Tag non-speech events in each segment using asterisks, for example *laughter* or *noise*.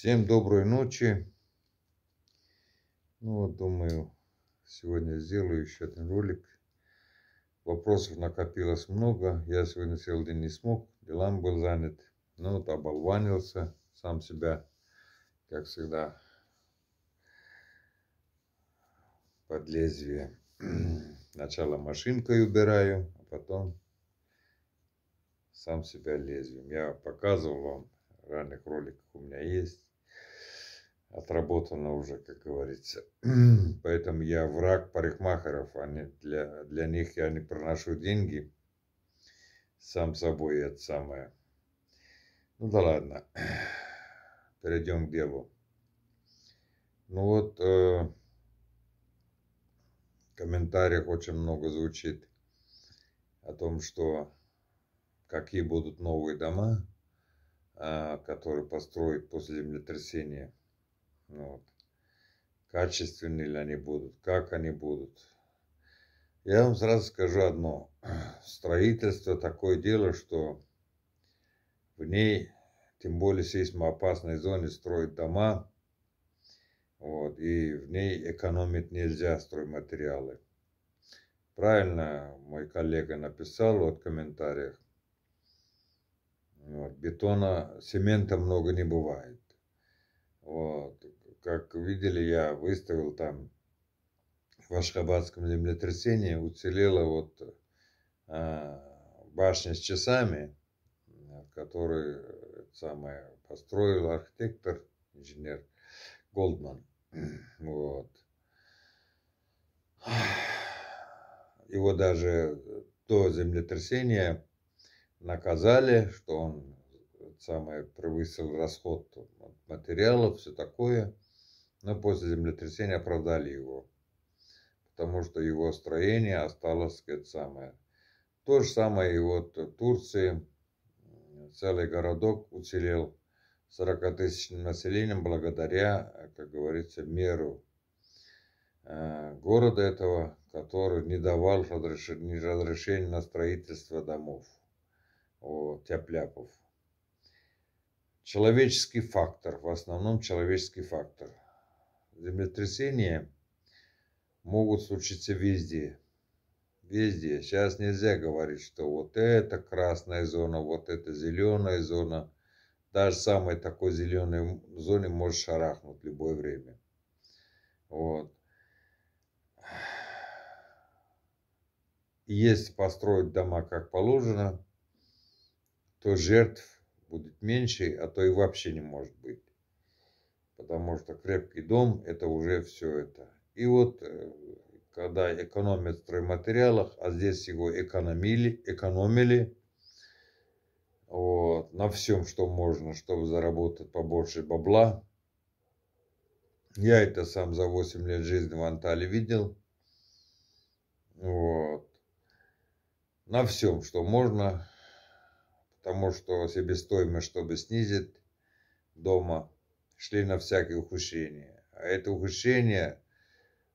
Всем доброй ночи. Ну вот, думаю, сегодня сделаю еще один ролик. Вопросов накопилось много. Я сегодня целый день не смог, делам был занят. Ну вот, оболванился сам себя, как всегда, под лезвие. *clears throat* Сначала машинкой убираю, а потом сам себя лезвием. Я показывал вам ранних роликах у меня есть отработано уже, как говорится. Поэтому я враг парикмахеров, они, а для, для них я не проношу деньги. Сам собой это самое. Ну да ладно, перейдем к делу. Ну вот, э, в комментариях очень много звучит о том, что какие будут новые дома, э, которые построят после землетрясения – ну вот. качественны ли они будут, как они будут. Я вам сразу скажу одно. *clears throat* Строительство такое дело, что в ней, тем более в сейсмоопасной зоне, строят дома. Вот, и в ней экономить нельзя стройматериалы. Правильно мой коллега написал вот в комментариях. Вот, бетона, цемента много не бывает. Вот как видели, я выставил там в Ашхабадском землетрясении, уцелела вот а, башня с часами, которую самое построил архитектор, инженер Голдман. *clears throat* Вот. Его даже то землетрясение наказали, что он самое превысил расход материалов, все такое – но после землетрясения оправдали его, потому что его строение осталось, сказать, самое. То же самое и вот в Турции целый городок уцелел 40-тысячным населением благодаря, как говорится, меру э, города этого, который не давал разрешения, на строительство домов, тяпляпов. Человеческий фактор, в основном человеческий фактор – землетрясения могут случиться везде. Везде. Сейчас нельзя говорить, что вот это красная зона, вот это зеленая зона. Даже самой такой зеленой зоне может шарахнуть в любое время. Вот. Если построить дома как положено, то жертв будет меньше, а то и вообще не может быть потому что крепкий дом это уже все это. И вот э, когда экономят в стройматериалах, а здесь его экономили, экономили вот, на всем, что можно, чтобы заработать побольше бабла. Я это сам за 8 лет жизни в Анталии видел. Вот. На всем, что можно, потому что себестоимость, чтобы снизить дома – шли на всякие ухудшения. А это ухудшение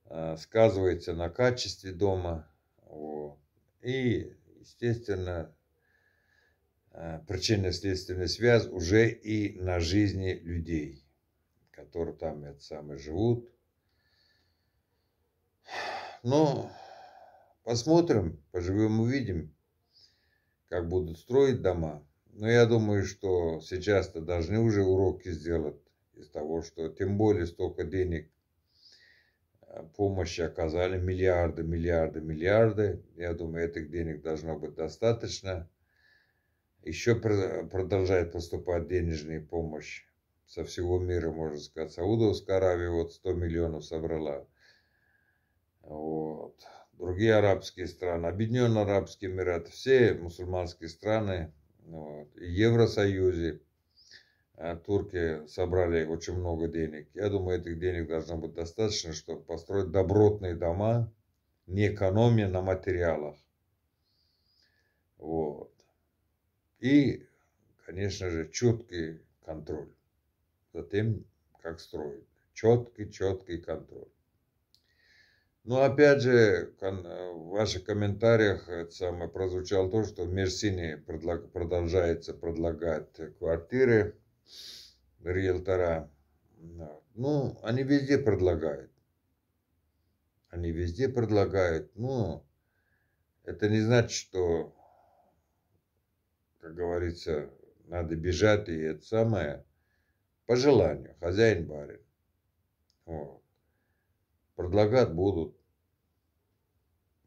э, сказывается на качестве дома. Вот. И, естественно, э, причинно-следственная связь уже и на жизни людей, которые там это самое живут. Но посмотрим, поживем, увидим, как будут строить дома. Но я думаю, что сейчас-то должны уже уроки сделать из того, что тем более столько денег э, помощи оказали, миллиарды, миллиарды, миллиарды. Я думаю, этих денег должно быть достаточно. Еще продолжает поступать денежная помощь со всего мира, можно сказать. Саудовская Аравия вот 100 миллионов собрала. Вот. Другие арабские страны, Объединенные Арабские Эмираты, все мусульманские страны, вот, и Евросоюзе – Э, турки собрали очень много денег. Я думаю, этих денег должно быть достаточно, чтобы построить добротные дома, не экономия на материалах. Вот. И, конечно же, четкий контроль за тем, как строить. Четкий, четкий контроль. Но ну, опять же, э, в ваших комментариях э, это самое прозвучало то, что в Мерсине продолжается предлагать квартиры риэлтора. Ну, они везде предлагают. Они везде предлагают. Ну, это не значит, что, как говорится, надо бежать, и это самое по желанию, хозяин барин. Вот. Предлагать будут.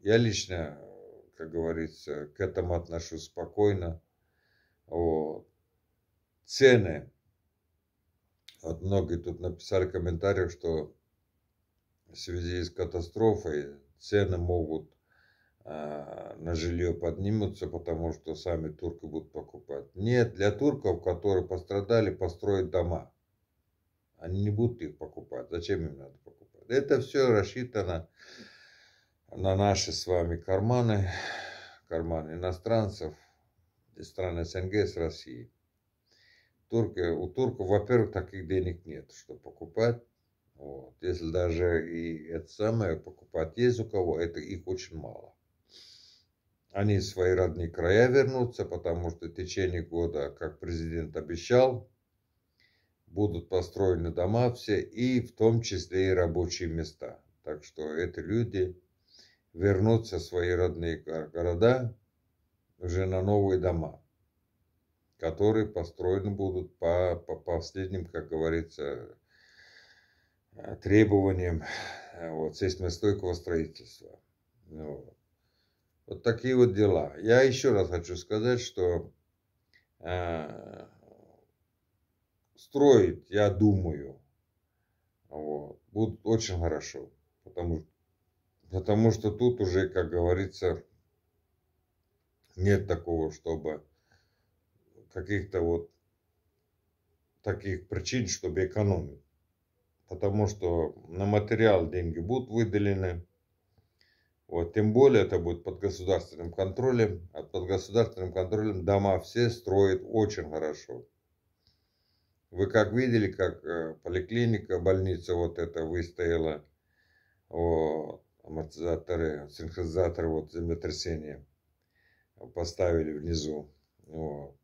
Я лично, как говорится, к этому отношусь спокойно. Вот цены. Вот многие тут написали в комментариях, что в связи с катастрофой цены могут э, на жилье поднимутся, потому что сами турки будут покупать. Нет, для турков, которые пострадали, построить дома. Они не будут их покупать. Зачем им надо покупать? Это все рассчитано на наши с вами карманы, карманы иностранцев из стран СНГ с Россией турки, у турков, во-первых, таких денег нет, что покупать. Вот. Если даже и это самое покупать есть у кого, это их очень мало. Они в свои родные края вернутся, потому что в течение года, как президент обещал, будут построены дома все, и в том числе и рабочие места. Так что эти люди вернутся в свои родные города уже на новые дома которые построены будут по, по последним, как говорится, э, требованиям э, вот, сейсмостойкого строительства. Вот. Ну, вот такие вот дела. Я еще раз хочу сказать, что э, строить, я думаю, вот, будет очень хорошо. Потому, потому что тут уже, как говорится, нет такого, чтобы каких-то вот таких причин, чтобы экономить. Потому что на материал деньги будут выделены. Вот, тем более это будет под государственным контролем. А под государственным контролем дома все строят очень хорошо. Вы как видели, как э, поликлиника, больница вот эта выстояла. Вот, амортизаторы, синхронизаторы вот землетрясения поставили внизу. Вот.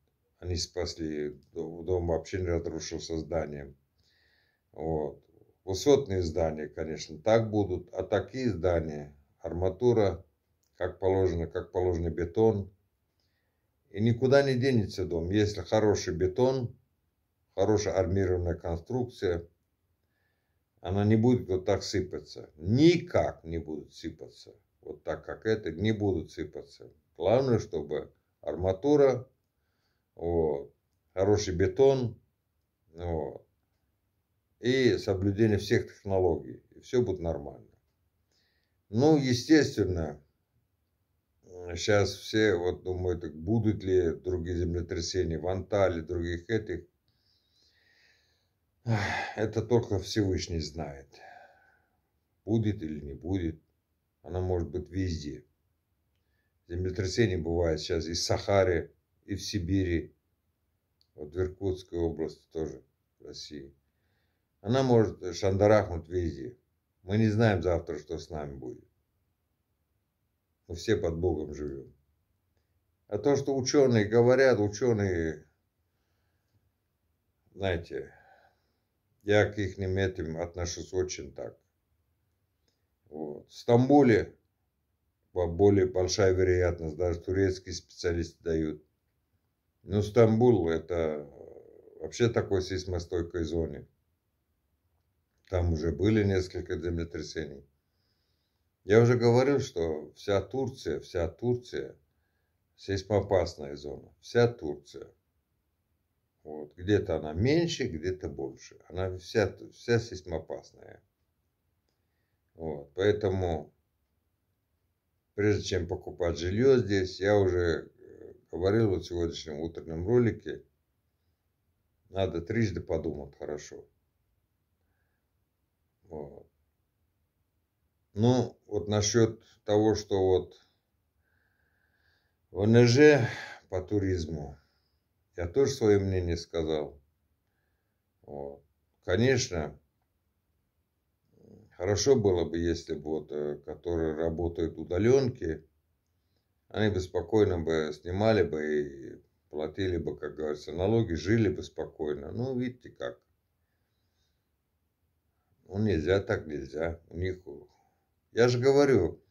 Они спасли. Дом вообще не разрушился зданием. Вот. Высотные здания, конечно, так будут. А такие здания, арматура, как положено, как положено бетон. И никуда не денется дом. Если хороший бетон, хорошая армированная конструкция, она не будет вот так сыпаться. Никак не будет сыпаться. Вот так, как это, не будут сыпаться. Главное, чтобы арматура вот, хороший бетон, вот, и соблюдение всех технологий, и все будет нормально. Ну, естественно, сейчас все вот думают, будут ли другие землетрясения в Анталии, других этих. Это только Всевышний знает. Будет или не будет. Она может быть везде. Землетрясение бывает сейчас и в Сахаре, и в Сибири, вот в Иркутской области тоже, в России. Она может шандарахнуть везде. Мы не знаем завтра, что с нами будет. Мы все под Богом живем. А то, что ученые говорят, ученые, знаете, я к их этим отношусь очень так. Вот. В Стамбуле более большая вероятность, даже турецкие специалисты дают – ну, Стамбул – это э, вообще такой сейсмостойкой зоне. Там уже были несколько землетрясений. Я уже говорил, что вся Турция, вся Турция – сейсмоопасная зона. Вся Турция. Вот. Где-то она меньше, где-то больше. Она вся, вся сейсмоопасная. Вот. Поэтому, прежде чем покупать жилье здесь, я уже говорил вот в сегодняшнем утреннем ролике, надо трижды подумать хорошо. Вот. Ну, вот насчет того, что вот ВНЖ по туризму, я тоже свое мнение сказал. Вот. Конечно, хорошо было бы, если бы вот, э, которые работают удаленки, они бы спокойно бы снимали бы и платили бы, как говорится, налоги, жили бы спокойно. Ну, видите как. Ну, нельзя так, нельзя. У них... Я же говорю,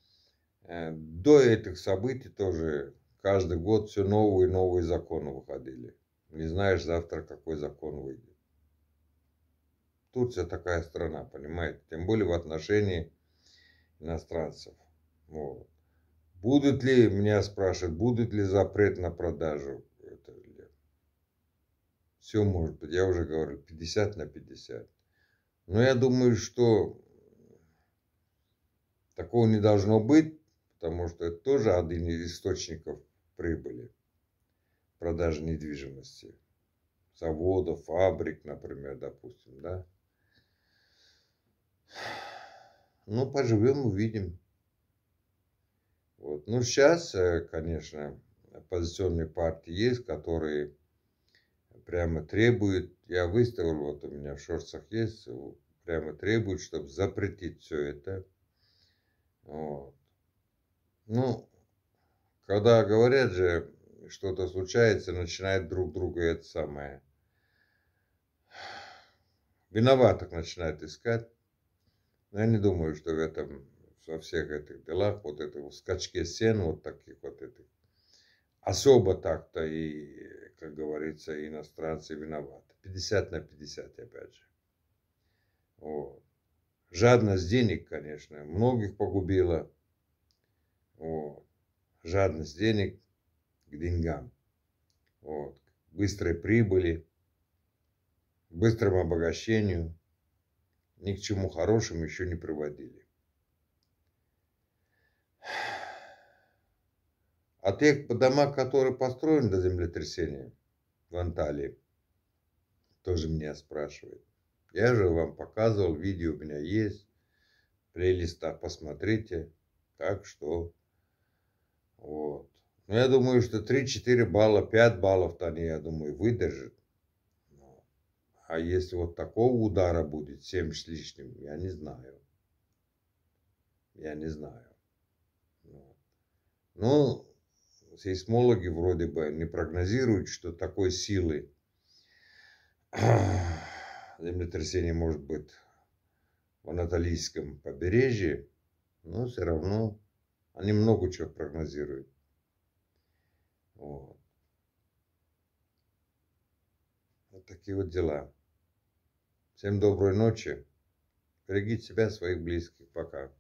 э, до этих событий тоже каждый год все новые и новые законы выходили. Не знаешь завтра, какой закон выйдет. Турция такая страна, понимаете? Тем более в отношении иностранцев. Вот. Будут ли, меня спрашивают, будут ли запрет на продажу? все может быть, я уже говорил, 50 на 50. Но я думаю, что такого не должно быть, потому что это тоже один из источников прибыли продажи недвижимости. Заводов, фабрик, например, допустим, да. Ну, поживем, увидим. Вот. Ну, сейчас, э, конечно, оппозиционные партии есть, которые прямо требуют, я выставил, вот у меня в шорцах есть, прямо требуют, чтобы запретить все это. Вот. Ну, когда говорят же, что-то случается, начинают друг друга это самое. Виноватых начинают искать. Но я не думаю, что в этом во всех этих делах, вот это в скачке сен, вот таких вот этих. Особо так-то и, как говорится, иностранцы виноваты. 50 на 50, опять же. Вот. Жадность денег, конечно, многих погубила. Вот. Жадность денег к деньгам. Вот. К быстрой прибыли, к быстрому обогащению ни к чему хорошему еще не приводили. А те дома, которые построены до землетрясения в Анталии, тоже меня спрашивает. Я же вам показывал, видео у меня есть, плейлиста посмотрите, так что. Вот. Но ну, я думаю, что 3-4 балла, 5 баллов-то они, я думаю, выдержат. А если вот такого удара будет, 7 с лишним, я не знаю. Я не знаю. Но сейсмологи вроде бы не прогнозируют, что такой силы *clears throat* землетрясение может быть в Анатолийском побережье, но все равно они много чего прогнозируют. Вот. вот такие вот дела. Всем доброй ночи. Берегите себя, своих близких. Пока.